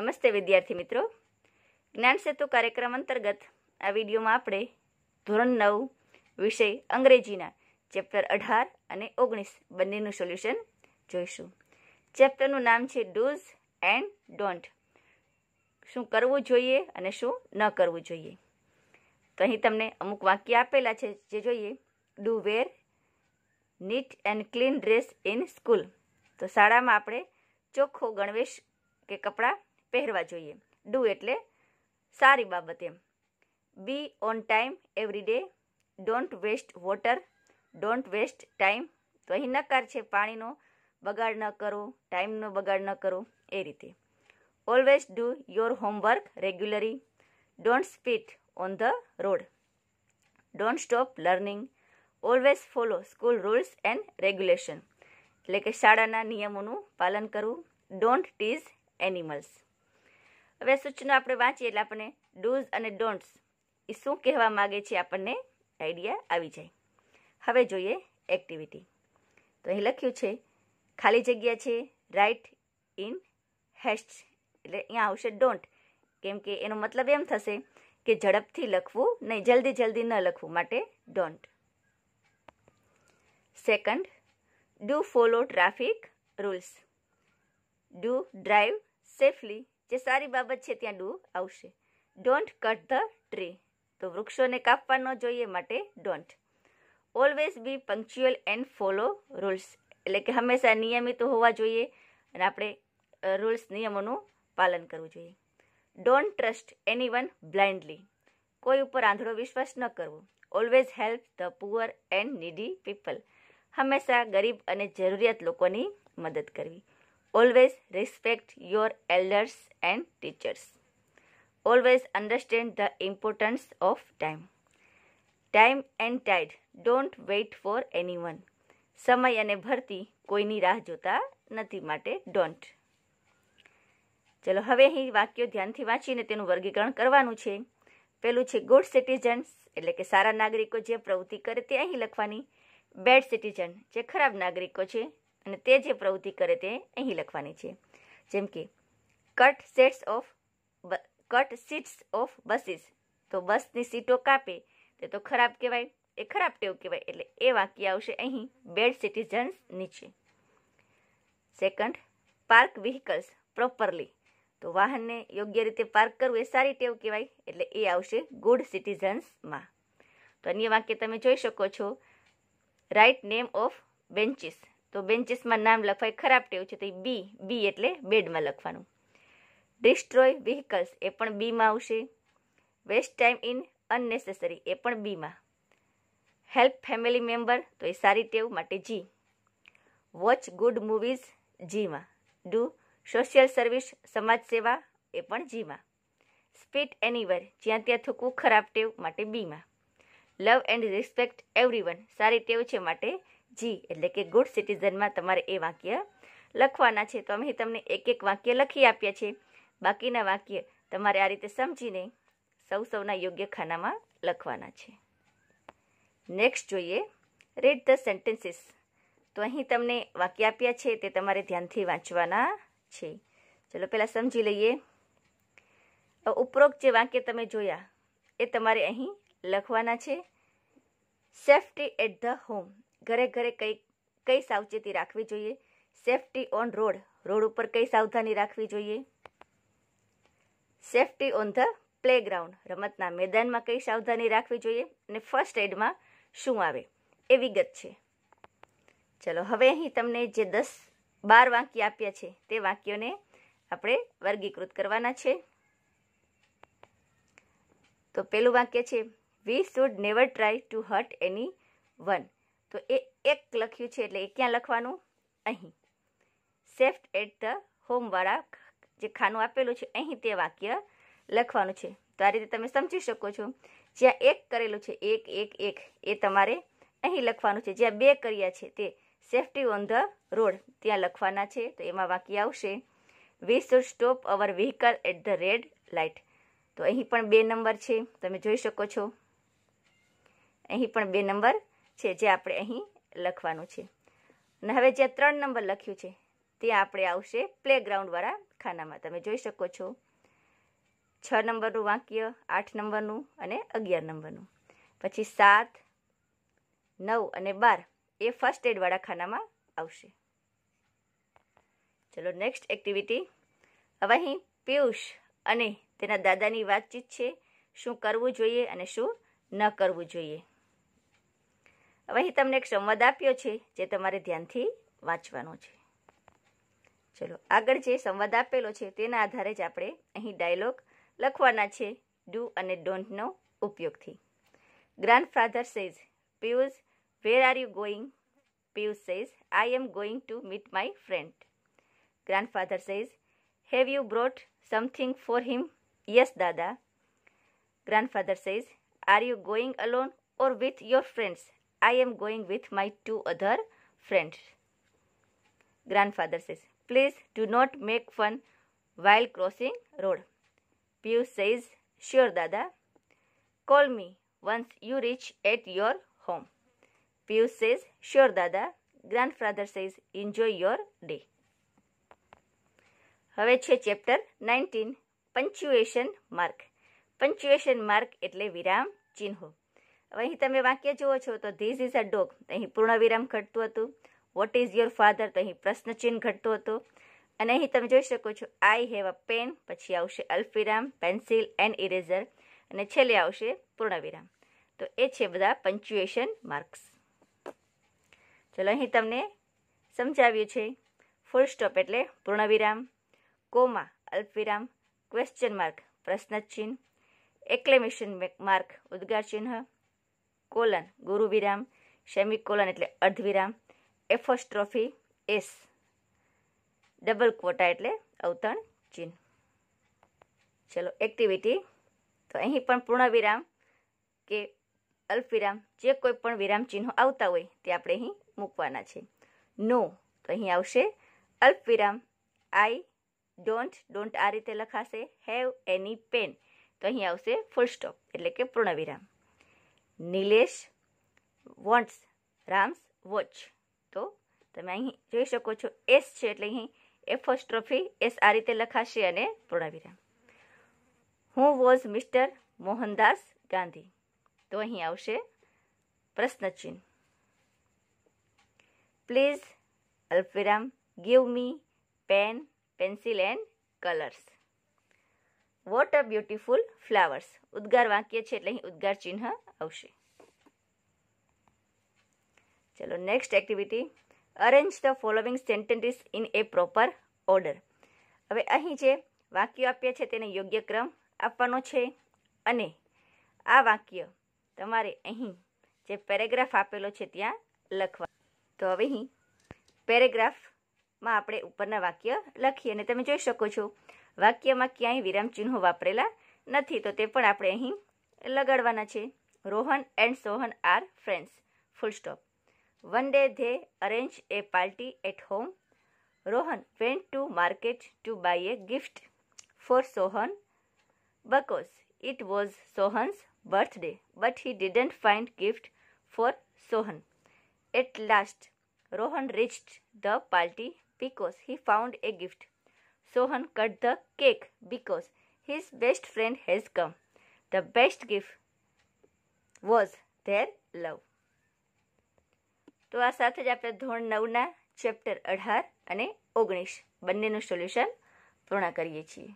નમસ્તે વિદ્યાર્થી મિત્રો જ્ઞાન સેતુ કાર્યક્રમ અંતર્ગત આ વિડીયોમાં આપણે ધોરણ નવ વિષય અંગ્રેજીના ચેપ્ટર અઢાર અને ઓગણીસ બંનેનું સોલ્યુશન જોઈશું ચેપ્ટરનું નામ છે ડૂઝ એન્ડ ડોન્ટ શું કરવું જોઈએ અને શું ન કરવું જોઈએ તો અહીં તમને અમુક વાક્ય આપેલા છે જે જોઈએ do wear neat and clean dress in school તો શાળામાં આપણે ચોખ્ખો ગણવેશ કે કપડાં પહેરવા જોઈએ ડુ એટલે સારી બાબત એમ be on time every day don't waste water don't waste time તો અહીં નકાર છે પાણીનો બગાડ ન કરો ટાઈમનો બગાડ ન કરો એ રીતે always do your homework regularly don't spit on the road don't stop learning always follow school rules and regulation એટલે કે શાળાના નિયમોનું પાલન કરવું ડોન્ટ ટીઝ એનિમલ્સ હવે સૂચનો આપણે વાંચીએ એટલે આપણને ડૂઝ અને ડોન્ટ્સ એ શું કહેવા માગે છે આપણને આઈડિયા આવી જાય હવે જોઈએ એક્ટિવિટી તો અહીં લખ્યું છે ખાલી જગ્યા છે રાઇટ ઇન હેસ્ટ એટલે અહીંયા આવશે ડોન્ટ કેમ કે એનો મતલબ એમ થશે કે ઝડપથી લખવું નહીં જલ્દી જલ્દી ન લખવું માટે don't second do follow traffic rules do drive safely જે સારી બાબત છે ત્યાં ડુ આવશે ડોન્ટ કટ ધ ટ્રી તો વૃક્ષોને કાપવા ન જોઈએ માટે don't always be punctual and follow rules એટલે કે હંમેશા નિયમિત હોવા જોઈએ અને આપણે રૂલ્સ નિયમોનું પાલન કરવું જોઈએ don't trust anyone blindly કોઈ ઉપર આંધળો વિશ્વાસ ન કરવો always help the poor and needy people હંમેશા ગરીબ અને જરૂરિયાત લોકોની મદદ કરવી Always respect your elders and teachers. Always understand the importance of time Time and tide. Don't wait for anyone. સમય અને ભરતી કોઈની રાહ જોતા નથી માટે ડોન્ટ ચલો હવે અહીં વાક્યો ધ્યાનથી વાંચીને તેનું વર્ગીકરણ કરવાનું છે પહેલું છે ગુડ સિટીઝન્સ એટલે કે સારા નાગરિકો જે પ્રવૃત્તિ કરે તે અહીં લખવાની બેડ સિટીઝન જે ખરાબ નાગરિકો છે અને તે જે પ્રવૃત્તિ કરે તે અહીં લખવાની છે જેમ કે cut sets of cut seats of buses તો બસની સીટો કાપે તે તો ખરાબ કહેવાય એ ખરાબ ટેવ કહેવાય એટલે એ વાક્ય આવશે અહીં બેડ સિટીઝન્સ નીચે સેકન્ડ પાર્ક વ્હીકલ્સ પ્રોપરલી તો વાહનને યોગ્ય રીતે પાર્ક કરવું એ સારી ટેવ કહેવાય એટલે એ આવશે ગુડ સિટીઝન્સમાં તો અન્ય વાક્ય તમે જોઈ શકો છો રાઇટ નેમ ઓફ બેન્ચીસ તો બેન્ચીસમાં નામ લખવાય ખરાબ ટેવ છે તો એ બી બી એટલે બેડમાં લખવાનું ડિસ્ટ્રોય વ્હીકલ્સ એ પણ બીમાં આવશે વેસ્ટ ટાઈમ ઇન અનનેસેસરી એ પણ બીમાં હેલ્પ ફેમિલી મેમ્બર તો એ સારી ટેવ માટે જી વોચ ગુડ મૂવીઝ જીમાં ડુ સોશિયલ સર્વિસ સમાજ સેવા એ પણ જીમાં સ્પીટ એનીવર જ્યાં ત્યાં થૂકવું ખરાબ ટેવ માટે બીમાં લવ એન્ડ રિસ્પેક્ટ એવરીવન સારી ટેવ છે માટે જી એટલે કે ગુડ સિટીઝનમાં તમારે એ વાક્ય લખવાના છે તો અમે તમને એક એક વાક્ય લખી આપ્યા છે બાકીના વાક્ય તમારે આ રીતે સમજીને સૌ સૌના યોગ્ય ખાનામાં લખવાના છે નેક્સ્ટ જોઈએ રીડ ધ સેન્ટેન્સીસ તો અહીં તમને વાક્ય આપ્યા છે તે તમારે ધ્યાનથી વાંચવાના છે ચલો પહેલાં સમજી લઈએ ઉપરોક્ત જે વાક્ય તમે જોયા એ તમારે અહીં લખવાના છે સેફટી એટ ધ હોમ ઘરે ઘરે કઈ કઈ સાવચેતી રાખવી જોઈએ સેફટી ઓન રોડ રોડ ઉપર કઈ સાવધાની રાખવી જોઈએ સેફટી ઓન ધ પ્લેગ્રાઉન્ડ રમતના મેદાનમાં કઈ સાવધાની રાખવી જોઈએ અને ફર્સ્ટ એડમાં શું આવે એ વિગત છે ચલો હવે અહીં તમને જે દસ બાર વાક્ય આપ્યા છે તે વાક્યોને આપણે વર્ગીકૃત કરવાના છે તો પેલું વાક્ય છે we should never try to hurt anyone તો એ એક લખ્યું છે એટલે એ ક્યાં લખવાનું અહીં સેફ્ટ એટ ધ હોમવાળા જે ખાનું આપેલું છે અહીં તે વાક્ય લખવાનું છે તો આ રીતે તમે સમજી શકો છો જ્યાં એક કરેલું છે એક એક એક એ તમારે અહીં લખવાનું છે જ્યાં બે કર્યા છે તે સેફ્ટી ઓન ધ રોડ ત્યાં લખવાના છે તો એમાં વાક્ય આવશે we should stop our vehicle at the red light તો અહીં પણ બે નંબર છે તમે જોઈ શકો છો અહીં પણ બે નંબર છે જે આપણે અહીં લખવાનું છે અને હવે જે ત્રણ નંબર લખ્યું છે તે આપણે આવશે પ્લેગ્રાઉન્ડવાળા ખાનામાં તમે જોઈ શકો છો છ નંબરનું વાક્ય આઠ નંબરનું અને અગિયાર નંબરનું પછી સાત નવ અને બાર એ ફર્સ્ટ એડવાળા ખાનામાં આવશે ચલો નેક્સ્ટ એક્ટિવિટી હવે અહીં પિયુષ અને તેના દાદાની વાતચીત છે શું કરવું જોઈએ અને શું ન કરવું જોઈએ હવે અહીં તમને એક સંવાદ આપ્યો છે જે તમારે ધ્યાનથી વાંચવાનો છે ચલો આગળ જે સંવાદ આપેલો છે તેના આધારે જ આપણે અહીં ડાયલોગ લખવાના છે ડુ અને ડોન્ટનો ઉપયોગથી grandfather says Piyush where are you going Piyush says I am going to meet my friend grandfather says have you brought something for him yes dada grandfather says are you going alone or with your friends I am going with my two other friends. Grandfather says, Please do not make fun while crossing road. Piyush says, Sure, Dada. Call me once you reach at your home. Piyush says, Sure, Dada. Grandfather says, Enjoy your day. હવે છે chapter nineteen punctuation mark punctuation mark એટલે વિરામ ચિહ્નો હવે અહીં તમે વાક્ય જુઓ છો તો ધીસ ઇઝ અ ડોગ અહીં પૂર્ણવિરામ ઘટતું હતું વોટ ઇઝ યોર ફાધર તો અહીં પ્રશ્નચિહ્ન ઘટતું હતું અને અહીં તમે જોઈ શકો છો આઈ હેવ અ પેન પછી આવશે અલ્ફિરામ પેન્સિલ એન્ડ ઇરેઝર અને છેલ્લે આવશે પૂર્ણવિરામ તો એ છે બધા પંચ્યુએશન માર્ક્સ ચલો અહીં તમને સમજાવ્યું છે ફૂલ સ્ટોપ એટલે પૂર્ણવિરામ કોમા અલ્પવિરામ ક્વેશ્ચન માર્ક પ્રશ્નચિહ્ન એક્લેમેશન માર્ક ઉદ્ગાર ચિહ્ન કોલન ગુરુ વિરામ સેમી કોલન એટલે અર્ધવિરામ ટ્રોફી એસ ડબલ ક્વોટા એટલે અવતરણ ચિહ્ન ચલો એક્ટિવિટી તો અહીં પણ પૂર્ણ વિરામ કે અલ્પવિરામ જે કોઈ પણ વિરામ ચિહ્નો આવતા હોય તે આપણે અહીં મૂકવાના છે નો તો અહીં આવશે અલ્પવિરામ આઈ ડોન્ટ ડોન્ટ આ રીતે લખાશે હેવ એની પેન તો અહીં આવશે ફૂલ સ્ટોપ એટલે કે પૂર્ણ વિરામ નિલેશ વોન્ટ્સ રામ્સ વોચ તો તમે અહીં જોઈ શકો છો એસ છે એટલે અહીં એફર્સ્ટ ટ્રોફી એસ આ રીતે લખાશે અને પૂર્ણવિરામ who was mister Mohandas Gandhi તો અહીં આવશે પ્રશ્નચિહ્ન પ્લીઝ અલ્પવિરામ give me pen pencil and colours what a beautiful flowers ઉદ્ગાર વાક્ય છે એટલે અહીં ઉદ્ગાર ચિહ્ન આવશે ચલો next activity arrange the following sentences in a proper order હવે અહીં જે વાક્યો આપ્યા છે તેને યોગ્ય ક્રમ આપવાનો છે અને આ વાક્ય તમારે અહીં જે પેરેગ્રાફ આપેલો છે ત્યાં લખવા તો હવે અહીં પેરેગ્રાફમાં આપણે ઉપરના વાક્ય લખીએ અને તમે જોઈ શકો છો વાક્યમાં ક્યાંય વિરામચિહ્નો વાપરેલા નથી તો તે પણ આપણે અહીં લગાડવાના છે Rohan and Sohan are friends full stop one day they arrange a party at home Rohan went to market to buy a gift for Sohan because it was Sohan's birthday but he didn't find gift for Sohan at last Rohan reached the party because he found a gift Sohan cut the cake because his best friend has come. The best gift was their love. તો આ સાથે જ આપણે ધોરણ નવના chapter અઢાર અને ઓગણીસ બંનેનું સોલ્યુશન પૂર્ણ કરીએ છીએ